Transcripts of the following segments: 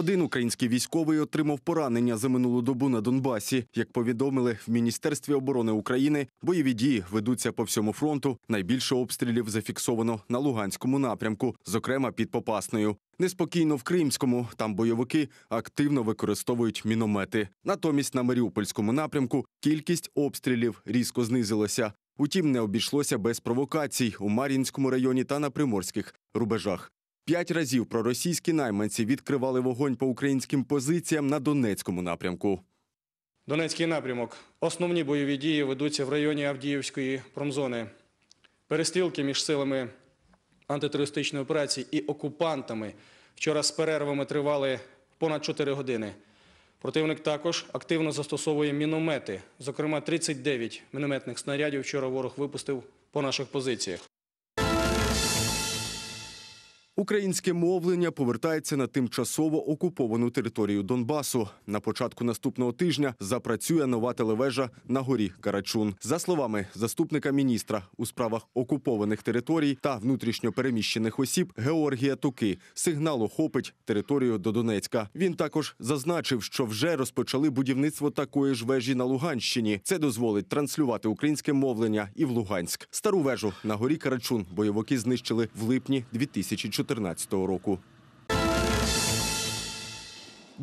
Один український військовий отримав поранення за минулу добу на Донбасі. Як повідомили в Міністерстві оборони України, бойові дії ведуться по всьому фронту. Найбільше обстрілів зафіксовано на Луганському напрямку, зокрема під Попасною. Неспокійно в Кримському там бойовики активно використовують міномети. Натомість на Маріупольському напрямку кількість обстрілів різко знизилася. Утім, не обійшлося без провокацій у Мар'їнському районі та на приморських рубежах. П'ять разів проросійські найманці відкривали вогонь по українським позиціям на Донецькому напрямку. Донецький напрямок. Основні бойові дії ведуться в районі Авдіївської промзони. Перестрілки між силами антитерористичної операції і окупантами вчора з перервами тривали понад 4 години. Противник також активно застосовує міномети. Зокрема, 39 мінометних снарядів вчора ворог випустив по наших позиціях. Українське мовлення повертається на тимчасово окуповану територію Донбасу. На початку наступного тижня запрацює нова телевежа на горі Карачун. За словами заступника міністра у справах окупованих територій та внутрішньопереміщених осіб Георгія Туки, сигнал охопить територію до Донецька. Він також зазначив, що вже розпочали будівництво такої ж вежі на Луганщині. Це дозволить транслювати українське мовлення і в Луганськ. Стару вежу на горі Карачун бойовики знищили в липні 2014 2014 року.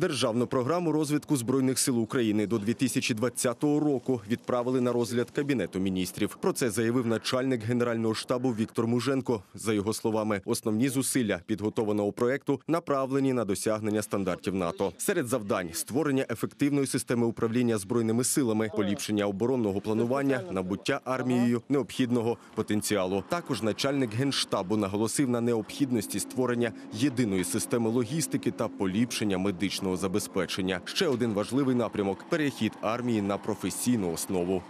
Державну програму розвитку збройних сил України до 2020 року відправили на розгляд кабінету міністрів. Про це заявив начальник генерального штабу Віктор Муженко. За його словами, основні зусилля підготованого проекту направлені на досягнення стандартів НАТО. Серед завдань створення ефективної системи управління збройними силами, поліпшення оборонного планування, набуття армією необхідного потенціалу. Також начальник генштабу наголосив на необхідності створення єдиної системи логістики та поліпшення медичного медичного забезпечення. Ще один важливий напрямок перехід армії на професійну основу.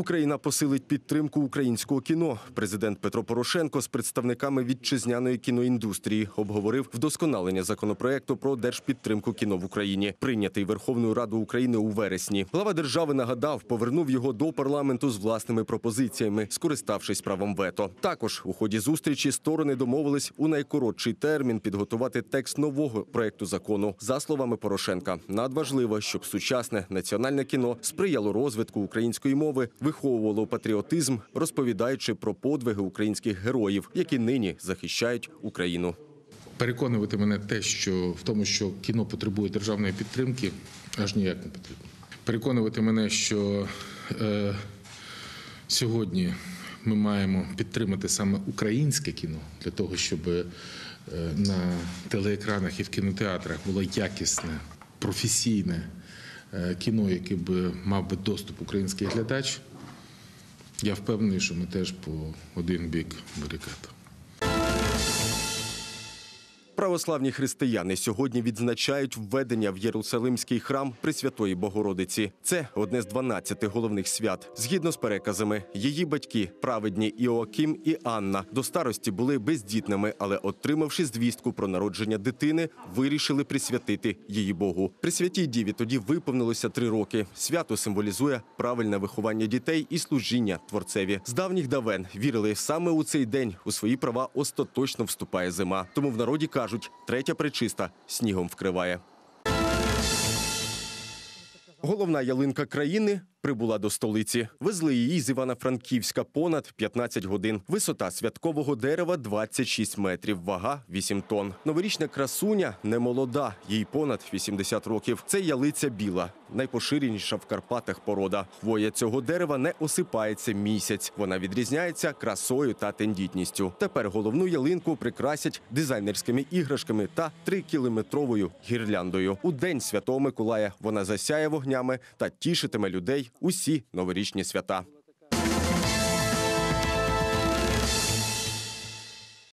Україна посилить підтримку українського кіно. Президент Петро Порошенко з представниками вітчизняної кіноіндустрії обговорив вдосконалення законопроекту про держпідтримку кіно в Україні, прийнятий Верховною Радою України у вересні. Глава держави нагадав, повернув його до парламенту з власними пропозиціями, скориставшись правом вето. Також у ході зустрічі сторони домовились у найкоротший термін підготувати текст нового проекту закону. За словами Порошенка, надважливо, щоб сучасне національне кіно сприяло розвитку української мови виховувало патріотизм, розповідаючи про подвиги українських героїв, які нині захищають Україну. Переконувати мене те, що в тому, що кіно потребує державної підтримки, аж ніяк не потрібно. Переконувати мене, що е, сьогодні ми маємо підтримати саме українське кіно для того, щоб е, на телеекранах і в кінотеатрах було якісне професійне е, кіно, яке б мав би доступ український глядач. Я впевнений, що ми теж по один бік барикад. Православні християни сьогодні відзначають введення в Єрусалимський храм Пресвятої Богородиці. Це одне з 12 головних свят. Згідно з переказами, її батьки, праведні Іоаким і Анна, до старості були бездітними, але, отримавши звістку про народження дитини, вирішили присвятити її Богу. При святій діві тоді виповнилося три роки. Свято символізує правильне виховання дітей і служіння творцеві. З давніх давен вірили саме у цей день у свої права остаточно вступає зима. Тому в народі кажуть, кажуть, третя причиста снігом вкриває. Головна ялинка країни прибула до столиці. Везли її з Івано-Франківська понад 15 годин. Висота святкового дерева 26 метрів, вага 8 тонн. Новорічна красуня не молода, їй понад 80 років. Це ялиця біла, найпоширеніша в Карпатах порода. Хвоя цього дерева не осипається місяць. Вона відрізняється красою та тендітністю. Тепер головну ялинку прикрасять дизайнерськими іграшками та трикілометровою гірляндою. У день святого Миколая вона засяє вогнями та тішитиме людей усі новорічні свята.